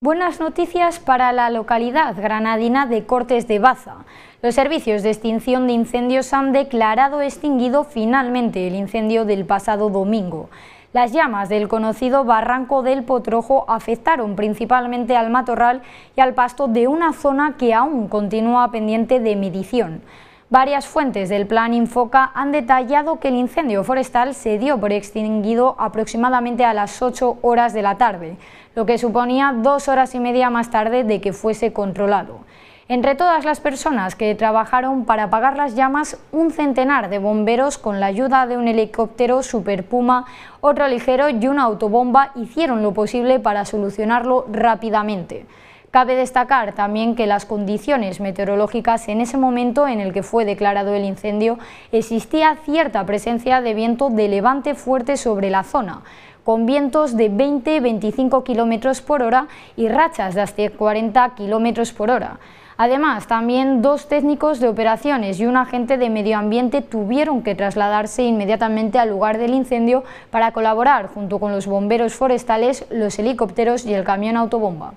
Buenas noticias para la localidad granadina de Cortes de Baza. Los servicios de extinción de incendios han declarado extinguido finalmente el incendio del pasado domingo. Las llamas del conocido Barranco del Potrojo afectaron principalmente al matorral y al pasto de una zona que aún continúa pendiente de medición. Varias fuentes del plan Infoca han detallado que el incendio forestal se dio por extinguido aproximadamente a las 8 horas de la tarde, lo que suponía dos horas y media más tarde de que fuese controlado. Entre todas las personas que trabajaron para apagar las llamas, un centenar de bomberos con la ayuda de un helicóptero Super Puma, otro ligero y una autobomba hicieron lo posible para solucionarlo rápidamente. Cabe destacar también que las condiciones meteorológicas en ese momento en el que fue declarado el incendio existía cierta presencia de viento de levante fuerte sobre la zona, con vientos de 20-25 km por hora y rachas de hasta 40 km por hora. Además, también dos técnicos de operaciones y un agente de medio ambiente tuvieron que trasladarse inmediatamente al lugar del incendio para colaborar junto con los bomberos forestales, los helicópteros y el camión autobomba.